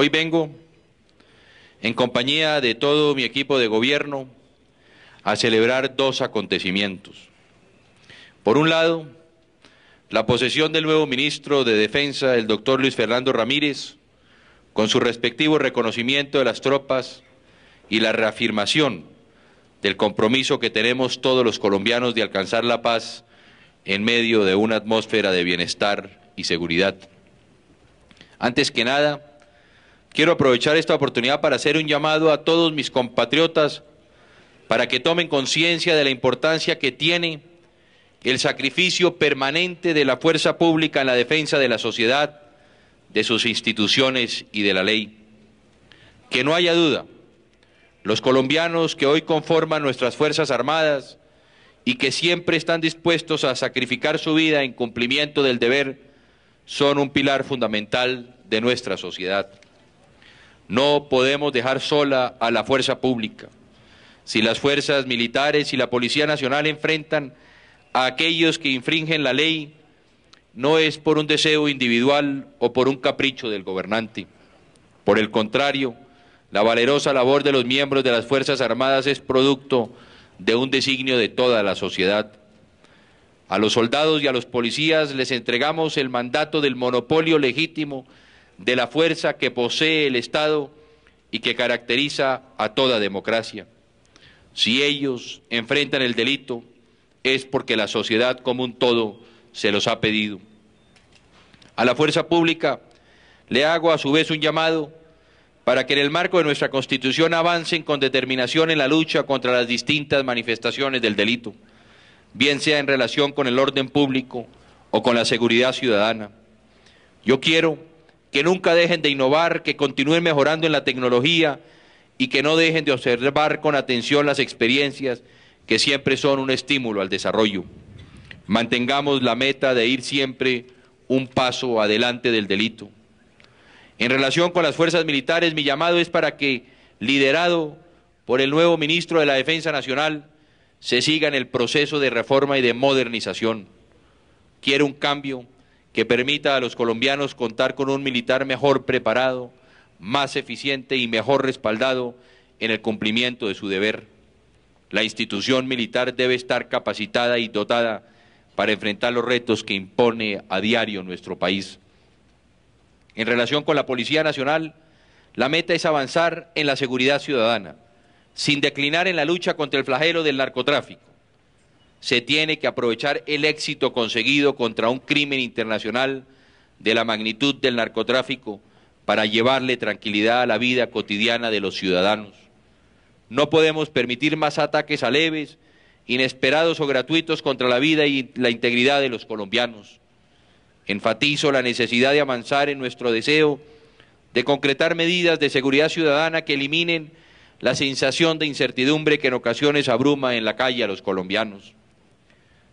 Hoy vengo en compañía de todo mi equipo de gobierno a celebrar dos acontecimientos. Por un lado, la posesión del nuevo ministro de Defensa, el doctor Luis Fernando Ramírez, con su respectivo reconocimiento de las tropas y la reafirmación del compromiso que tenemos todos los colombianos de alcanzar la paz en medio de una atmósfera de bienestar y seguridad. Antes que nada, quiero aprovechar esta oportunidad para hacer un llamado a todos mis compatriotas para que tomen conciencia de la importancia que tiene el sacrificio permanente de la fuerza pública en la defensa de la sociedad, de sus instituciones y de la ley. Que no haya duda, los colombianos que hoy conforman nuestras Fuerzas Armadas y que siempre están dispuestos a sacrificar su vida en cumplimiento del deber, son un pilar fundamental de nuestra sociedad. No podemos dejar sola a la fuerza pública. Si las fuerzas militares y la Policía Nacional enfrentan a aquellos que infringen la ley, no es por un deseo individual o por un capricho del gobernante. Por el contrario, la valerosa labor de los miembros de las Fuerzas Armadas es producto de un designio de toda la sociedad. A los soldados y a los policías les entregamos el mandato del monopolio legítimo de la fuerza que posee el Estado y que caracteriza a toda democracia. Si ellos enfrentan el delito es porque la sociedad como un todo se los ha pedido. A la fuerza pública le hago a su vez un llamado para que en el marco de nuestra Constitución avancen con determinación en la lucha contra las distintas manifestaciones del delito, bien sea en relación con el orden público o con la seguridad ciudadana. Yo quiero que nunca dejen de innovar, que continúen mejorando en la tecnología y que no dejen de observar con atención las experiencias que siempre son un estímulo al desarrollo. Mantengamos la meta de ir siempre un paso adelante del delito. En relación con las fuerzas militares, mi llamado es para que, liderado por el nuevo ministro de la Defensa Nacional, se siga en el proceso de reforma y de modernización. Quiero un cambio que permita a los colombianos contar con un militar mejor preparado, más eficiente y mejor respaldado en el cumplimiento de su deber. La institución militar debe estar capacitada y dotada para enfrentar los retos que impone a diario nuestro país. En relación con la Policía Nacional, la meta es avanzar en la seguridad ciudadana, sin declinar en la lucha contra el flagelo del narcotráfico se tiene que aprovechar el éxito conseguido contra un crimen internacional de la magnitud del narcotráfico para llevarle tranquilidad a la vida cotidiana de los ciudadanos. No podemos permitir más ataques aleves, inesperados o gratuitos contra la vida y la integridad de los colombianos. Enfatizo la necesidad de avanzar en nuestro deseo de concretar medidas de seguridad ciudadana que eliminen la sensación de incertidumbre que en ocasiones abruma en la calle a los colombianos.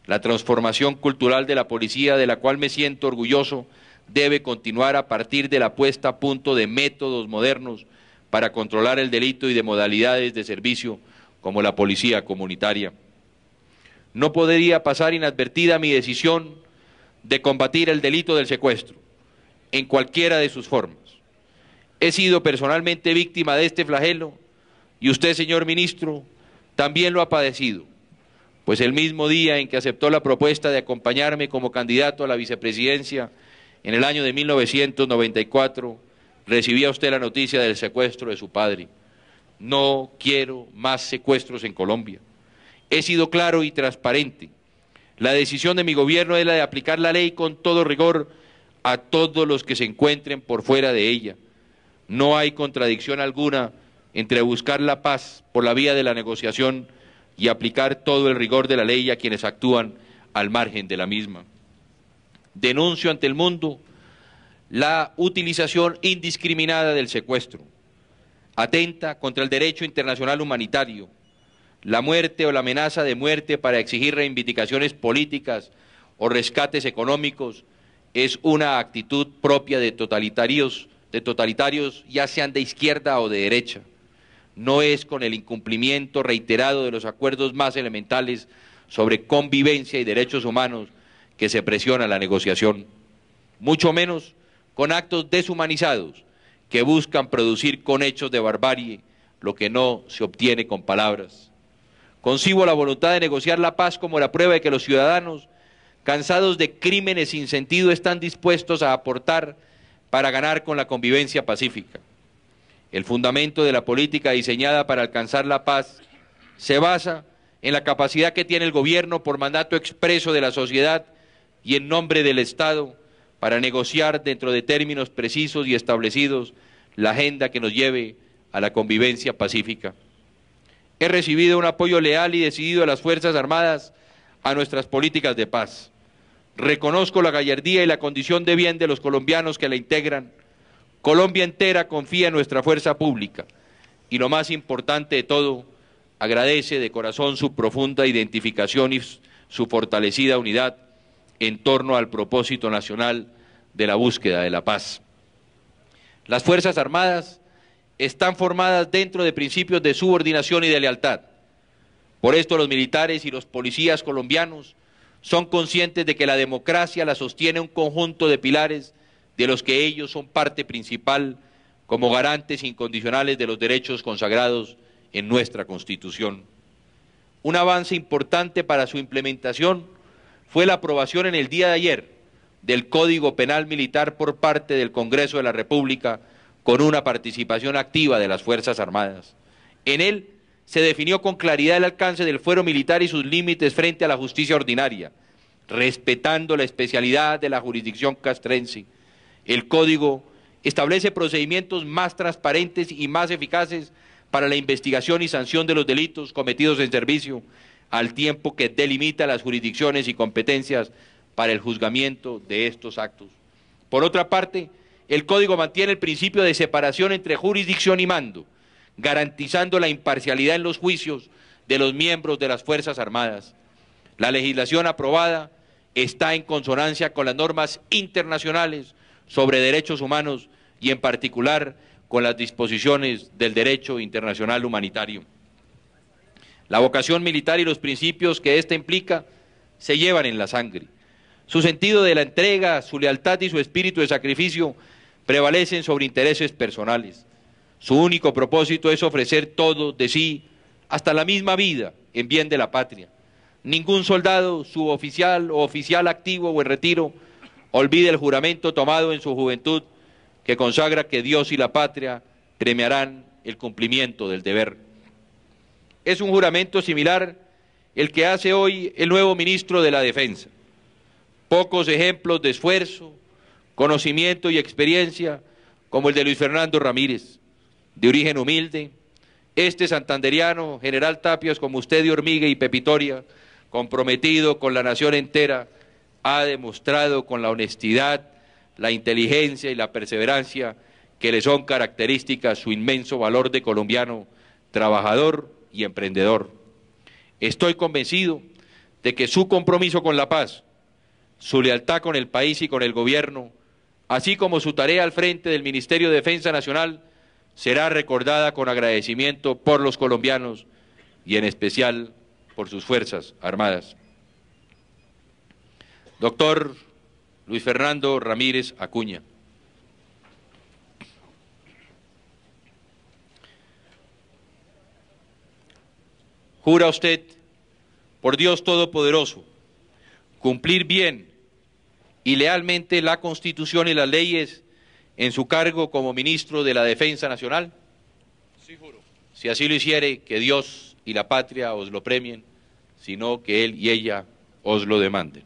La transformación cultural de la policía, de la cual me siento orgulloso, debe continuar a partir de la puesta a punto de métodos modernos para controlar el delito y de modalidades de servicio como la policía comunitaria. No podría pasar inadvertida mi decisión de combatir el delito del secuestro, en cualquiera de sus formas. He sido personalmente víctima de este flagelo y usted, señor ministro, también lo ha padecido pues el mismo día en que aceptó la propuesta de acompañarme como candidato a la vicepresidencia, en el año de 1994, recibía usted la noticia del secuestro de su padre. No quiero más secuestros en Colombia. He sido claro y transparente. La decisión de mi gobierno es la de aplicar la ley con todo rigor a todos los que se encuentren por fuera de ella. No hay contradicción alguna entre buscar la paz por la vía de la negociación y aplicar todo el rigor de la ley a quienes actúan al margen de la misma. Denuncio ante el mundo la utilización indiscriminada del secuestro. Atenta contra el derecho internacional humanitario, la muerte o la amenaza de muerte para exigir reivindicaciones políticas o rescates económicos es una actitud propia de totalitarios, de ya sean de izquierda o de derecha no es con el incumplimiento reiterado de los acuerdos más elementales sobre convivencia y derechos humanos que se presiona la negociación, mucho menos con actos deshumanizados que buscan producir con hechos de barbarie lo que no se obtiene con palabras. Concibo la voluntad de negociar la paz como la prueba de que los ciudadanos, cansados de crímenes sin sentido, están dispuestos a aportar para ganar con la convivencia pacífica. El fundamento de la política diseñada para alcanzar la paz se basa en la capacidad que tiene el gobierno por mandato expreso de la sociedad y en nombre del Estado para negociar dentro de términos precisos y establecidos la agenda que nos lleve a la convivencia pacífica. He recibido un apoyo leal y decidido de las Fuerzas Armadas a nuestras políticas de paz. Reconozco la gallardía y la condición de bien de los colombianos que la integran Colombia entera confía en nuestra fuerza pública y lo más importante de todo, agradece de corazón su profunda identificación y su fortalecida unidad en torno al propósito nacional de la búsqueda de la paz. Las Fuerzas Armadas están formadas dentro de principios de subordinación y de lealtad. Por esto los militares y los policías colombianos son conscientes de que la democracia la sostiene un conjunto de pilares de los que ellos son parte principal como garantes incondicionales de los derechos consagrados en nuestra Constitución. Un avance importante para su implementación fue la aprobación en el día de ayer del Código Penal Militar por parte del Congreso de la República con una participación activa de las Fuerzas Armadas. En él se definió con claridad el alcance del fuero militar y sus límites frente a la justicia ordinaria, respetando la especialidad de la jurisdicción castrense el código establece procedimientos más transparentes y más eficaces para la investigación y sanción de los delitos cometidos en servicio, al tiempo que delimita las jurisdicciones y competencias para el juzgamiento de estos actos. Por otra parte, el Código mantiene el principio de separación entre jurisdicción y mando, garantizando la imparcialidad en los juicios de los miembros de las Fuerzas Armadas. La legislación aprobada está en consonancia con las normas internacionales sobre derechos humanos y en particular con las disposiciones del derecho internacional humanitario. La vocación militar y los principios que ésta implica se llevan en la sangre. Su sentido de la entrega, su lealtad y su espíritu de sacrificio prevalecen sobre intereses personales. Su único propósito es ofrecer todo de sí, hasta la misma vida, en bien de la patria. Ningún soldado, suboficial o oficial activo o en retiro Olvide el juramento tomado en su juventud que consagra que Dios y la patria premiarán el cumplimiento del deber. Es un juramento similar el que hace hoy el nuevo ministro de la Defensa. Pocos ejemplos de esfuerzo, conocimiento y experiencia como el de Luis Fernando Ramírez, de origen humilde, este santanderiano, general Tapias, como usted de Hormiga y Pepitoria, comprometido con la nación entera, ha demostrado con la honestidad, la inteligencia y la perseverancia que le son características su inmenso valor de colombiano, trabajador y emprendedor. Estoy convencido de que su compromiso con la paz, su lealtad con el país y con el gobierno, así como su tarea al frente del Ministerio de Defensa Nacional, será recordada con agradecimiento por los colombianos y en especial por sus Fuerzas Armadas. Doctor Luis Fernando Ramírez Acuña. Jura usted, por Dios Todopoderoso, cumplir bien y lealmente la Constitución y las leyes en su cargo como ministro de la Defensa Nacional? Sí, juro. Si así lo hiciere, que Dios y la patria os lo premien, sino que él y ella os lo demanden.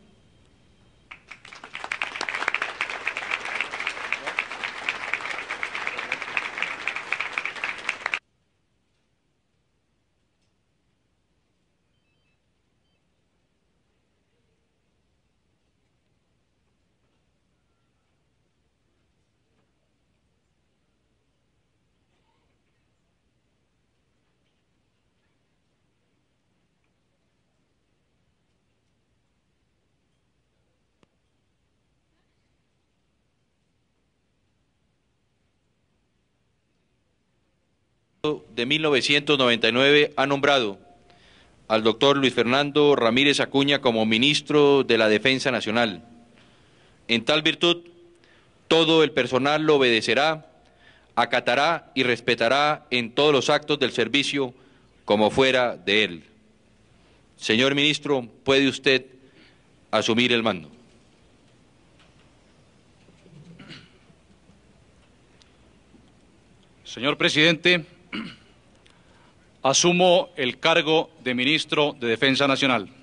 de 1999 ha nombrado al doctor Luis Fernando Ramírez Acuña como ministro de la Defensa Nacional. En tal virtud, todo el personal lo obedecerá, acatará y respetará en todos los actos del servicio como fuera de él. Señor ministro, puede usted asumir el mando. Señor presidente, Asumo el cargo de Ministro de Defensa Nacional.